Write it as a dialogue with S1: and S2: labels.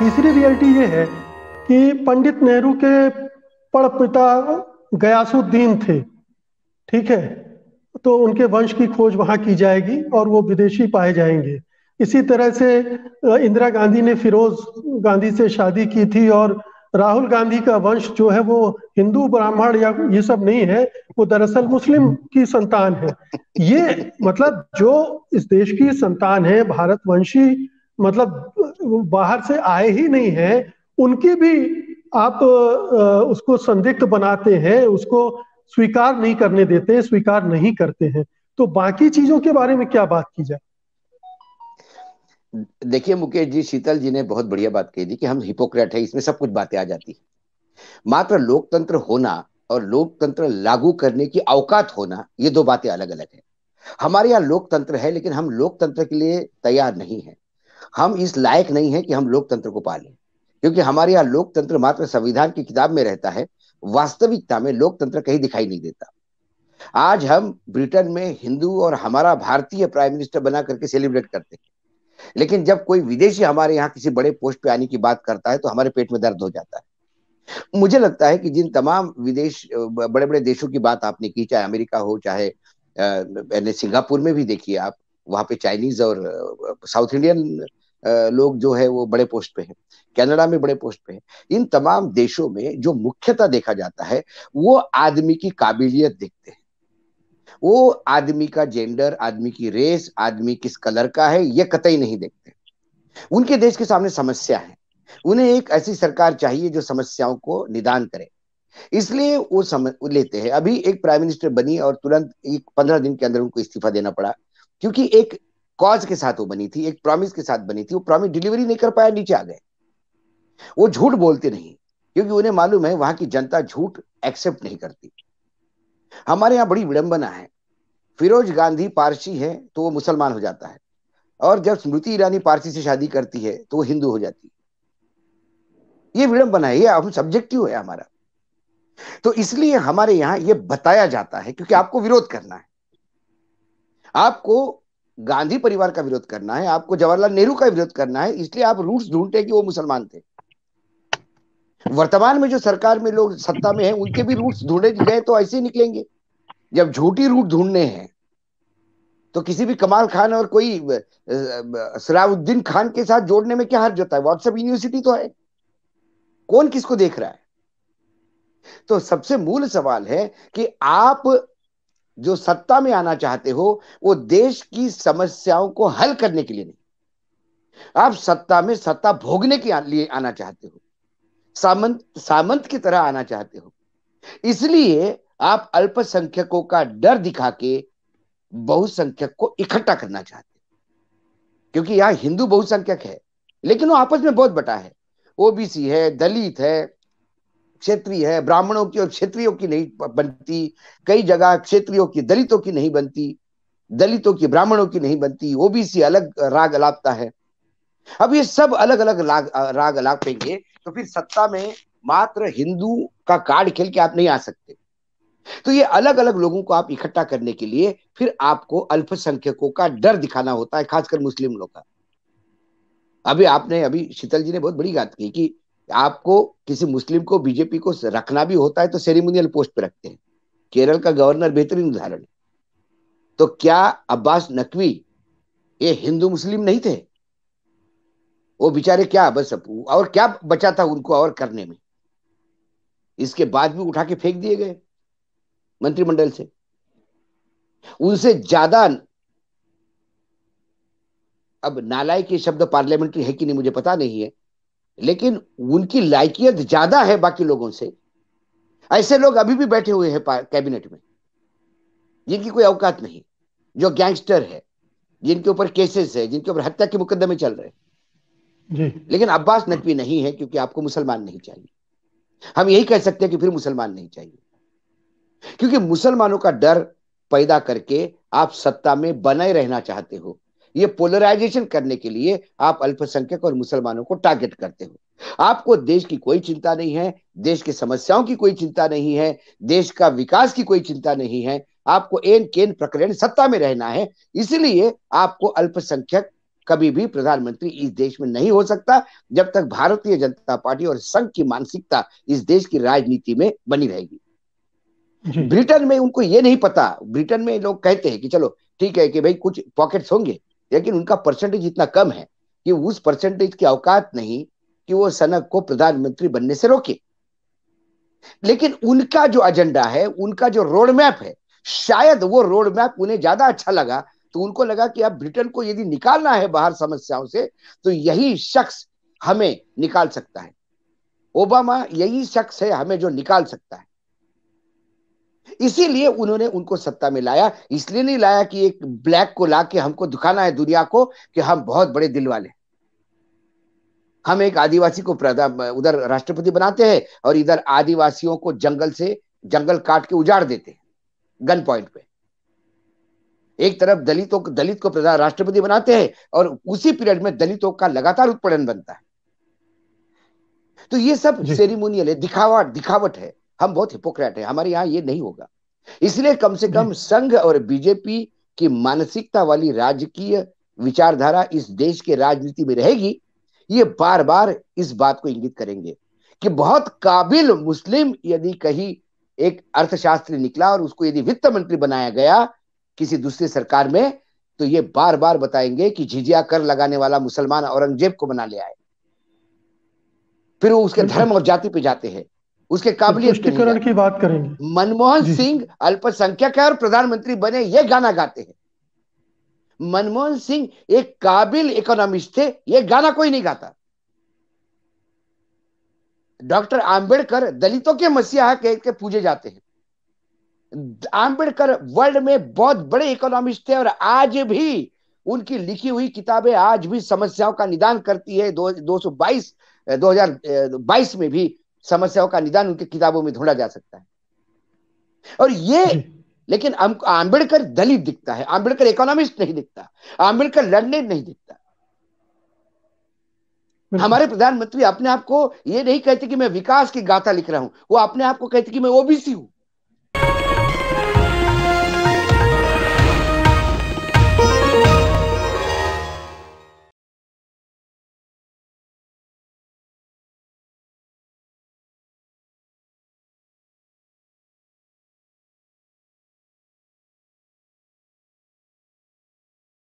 S1: तीसरी रियलिटी ये है कि पंडित नेहरू के पड़ पिता गयासुद्दीन थे ठीक है तो उनके वंश की खोज वहां की जाएगी और वो विदेशी पाए जाएंगे इसी तरह से इंदिरा गांधी ने फिरोज गांधी से शादी की थी और राहुल गांधी का वंश जो है वो हिंदू ब्राह्मण या ये सब नहीं है वो दरअसल मुस्लिम की संतान है ये मतलब जो इस देश की संतान है भारतवंशी मतलब बाहर से आए ही नहीं है उनकी भी आप उसको संदिग्ध बनाते हैं उसको स्वीकार नहीं करने देते स्वीकार नहीं करते हैं तो बाकी चीजों के बारे में क्या बात की जाए देखिए मुकेश जी शीतल जी ने बहुत बढ़िया बात कही थी कि हम हिपोक्रेट है इसमें सब कुछ बातें आ जाती है मात्र लोकतंत्र होना और लोकतंत्र लागू करने की अवकात होना ये दो बातें अलग अलग है हमारे यहाँ लोकतंत्र है लेकिन हम लोकतंत्र के लिए तैयार नहीं है हम इस लायक नहीं है कि हम लोकतंत्र को पालें क्योंकि हमारे यहाँ लोकतंत्र मात्र संविधान की किताब में रहता है वास्तविकता में लोकतंत्र कहीं दिखाई नहीं देता आज हम ब्रिटेन में हिंदू और हमारा भारतीय प्राइम मिनिस्टर बना करके सेलिब्रेट करते हैं लेकिन जब कोई विदेशी हमारे यहाँ किसी बड़े पोस्ट पे आने की बात करता है तो हमारे पेट में दर्द हो जाता है मुझे लगता है कि जिन तमाम विदेश बड़े बड़े देशों की बात आपने की चाहे अमेरिका हो चाहे सिंगापुर में भी देखिए आप वहां पे चाइनीज और साउथ इंडियन लोग जो है वो बड़े पोस्ट पे हैं कनाडा में बड़े पोस्ट पे हैं इन तमाम देशों में जो मुख्यता देखा जाता है वो आदमी की काबिलियत देखते हैं वो आदमी का जेंडर आदमी की रेस आदमी किस कलर का है ये कतई नहीं देखते उनके देश के सामने समस्या है उन्हें एक ऐसी सरकार चाहिए जो समस्याओं को निदान करे इसलिए वो समझ लेते हैं अभी एक प्राइम मिनिस्टर बनी और तुरंत एक पंद्रह दिन के अंदर उनको इस्तीफा देना पड़ा क्योंकि एक कॉज के साथ वो बनी थी एक प्रॉमिस के साथ बनी थी वो प्रॉमिस डिलीवरी नहीं कर पाया नीचे आ गए वो झूठ बोलते नहीं क्योंकि उन्हें मालूम है वहां की जनता झूठ एक्सेप्ट नहीं करती हमारे यहाँ बड़ी विडंबना है फिरोज गांधी पारसी है तो वो मुसलमान हो जाता है और जब स्मृति ईरानी पारसी से शादी करती है तो वो हिंदू हो जाती है ये विडंबना है ये हम सब्जेक्टिव है हमारा तो इसलिए हमारे यहां ये बताया जाता है क्योंकि आपको विरोध करना है आपको गांधी परिवार का विरोध करना है आपको जवाहरलाल नेहरू का विरोध करना है इसलिए आप रूट्स ढूंढते कि वो मुसलमान थे वर्तमान में जो सरकार में लोग सत्ता में हैं उनके भी रूट्स ढूंढे गए तो ऐसे ही निकलेंगे जब झूठी रूट ढूंढने हैं तो किसी भी कमाल खान और कोई सलाउद्दीन खान के साथ जोड़ने में क्या हर जाता है व्हाट्सएप यूनिवर्सिटी तो है कौन किसको देख रहा है तो सबसे मूल सवाल है कि आप जो सत्ता में आना चाहते हो वो देश की समस्याओं को हल करने के लिए नहीं आप सत्ता में सत्ता भोगने के लिए आना चाहते हो सामंत सामंत की तरह आना चाहते हो इसलिए आप अल्पसंख्यकों का डर दिखा के बहुसंख्यक को इकट्ठा करना चाहते हो क्योंकि यहां हिंदू बहुसंख्यक है लेकिन वो आपस में बहुत बटा है ओबीसी है दलित है क्षेत्रीय है ब्राह्मणों की और क्षेत्रियों की नहीं बनती कई जगह क्षेत्रियों की दलितों की नहीं बनती दलितों की ब्राह्मणों की नहीं बनती ओबीसी अलग राग अलापता है अब ये सब अलग अलग राग राग अलापेंगे तो फिर सत्ता में मात्र हिंदू का कार्ड खेल के आप नहीं आ सकते तो ये अलग अलग लोगों को आप इकट्ठा करने के लिए फिर आपको अल्पसंख्यकों का डर दिखाना होता है खासकर मुस्लिम लोग का अभी आपने अभी शीतल जी ने बहुत बड़ी बात की कि आपको किसी मुस्लिम को बीजेपी को रखना भी होता है तो सेरेमोनियल पोस्ट पर रखते हैं केरल का गवर्नर बेहतरीन उदाहरण है तो क्या अब्बास नकवी ये हिंदू मुस्लिम नहीं थे वो बेचारे क्या बस और क्या बचा था उनको और करने में इसके बाद भी उठा के फेंक दिए गए मंत्रिमंडल से उनसे ज्यादा अब नालायक के शब्द पार्लियामेंट्री है कि नहीं मुझे पता नहीं है लेकिन उनकी लायकियत ज्यादा है बाकी लोगों से ऐसे लोग अभी भी बैठे हुए हैं कैबिनेट में जिनकी कोई औकात नहीं जो गैंगस्टर है जिनके ऊपर केसेस है जिनके ऊपर हत्या के मुकदमे चल रहे जी। लेकिन अब्बास नकवी नहीं है क्योंकि आपको मुसलमान नहीं चाहिए हम यही कह सकते हैं कि फिर मुसलमान नहीं चाहिए क्योंकि मुसलमानों का डर पैदा करके आप सत्ता में बनाए रहना चाहते हो ये पोलराइजेशन करने के लिए आप अल्पसंख्यक और मुसलमानों को टारगेट करते हो आपको देश की कोई चिंता नहीं है देश की समस्याओं की कोई चिंता नहीं है देश का विकास की कोई चिंता नहीं है आपको एन केन प्रकरण सत्ता में रहना है इसलिए आपको अल्पसंख्यक कभी भी प्रधानमंत्री इस देश में नहीं हो सकता जब तक भारतीय जनता पार्टी और संघ की मानसिकता इस देश की राजनीति में बनी रहेगी ब्रिटेन में उनको ये नहीं पता ब्रिटेन में लोग कहते हैं कि चलो ठीक है कि भाई कुछ पॉकेट्स होंगे लेकिन उनका परसेंटेज इतना कम है कि उस परसेंटेज की औकात नहीं कि वो सनक को प्रधानमंत्री बनने से रोके लेकिन उनका जो एजेंडा है उनका जो रोड मैप है शायद वो रोड मैप उन्हें ज्यादा अच्छा लगा तो उनको लगा कि अब ब्रिटेन को यदि निकालना है बाहर समस्याओं से तो यही शख्स हमें निकाल सकता है ओबामा यही शख्स है हमें जो निकाल सकता है इसीलिए उन्होंने उनको सत्ता में लाया इसलिए नहीं लाया कि एक ब्लैक को लाके हमको दिखाना है दुनिया को कि हम बहुत बड़े दिल वाले हम एक आदिवासी को उधर राष्ट्रपति बनाते हैं और इधर आदिवासियों को जंगल से जंगल काट के उजाड़ देते हैं गन पॉइंट पे एक तरफ दलितों को दलित को प्रधान राष्ट्रपति बनाते हैं और उसी पीरियड में दलितों का लगातार उत्पीड़न बनता है तो ये सब सेरिमोनियल है दिखावट दिखावट है हम बहुत हिपोक्रेट है हमारे यहाँ ये नहीं होगा इसलिए कम से कम संघ और बीजेपी की मानसिकता वाली राजकीय विचारधारा इस देश के राजनीति में रहेगी ये बार बार इस बात को इंगित करेंगे कि बहुत काबिल मुस्लिम यदि कहीं एक अर्थशास्त्री निकला और उसको यदि वित्त मंत्री बनाया गया किसी दूसरी सरकार में तो ये बार बार बताएंगे कि झिझिया कर लगाने वाला मुसलमान औरंगजेब को बना ले आए फिर वो उसके धर्म और जाति पे जाते हैं उसके काबिलियत तो की बात करेंगे मनमोहन सिंह अल्पसंख्यक है और प्रधानमंत्री बने ये गाना गाते हैं मनमोहन सिंह एक काबिल इकोनॉमिस्ट थे ये गाना कोई नहीं गाता डॉक्टर आंबेडकर दलितों के मसीहा कह के पूजे जाते हैं आंबेडकर वर्ल्ड में बहुत बड़े इकोनॉमिस्ट थे और आज भी उनकी लिखी हुई किताबें आज भी समस्याओं का निदान करती है दो, सौ बाईस दो हजार बाईस में भी समस्याओं का निदान उनकी किताबों में ढूंढा जा सकता है और ये लेकिन आंबेडकर दलित दिखता है आंबेडकर इकोनॉमिस्ट नहीं दिखता आंबेडकर लड़ने नहीं दिखता हमारे प्रधानमंत्री अपने आप को ये नहीं कहते कि मैं विकास की गाथा लिख रहा हूं वो अपने आप को कहते कि मैं ओबीसी हूं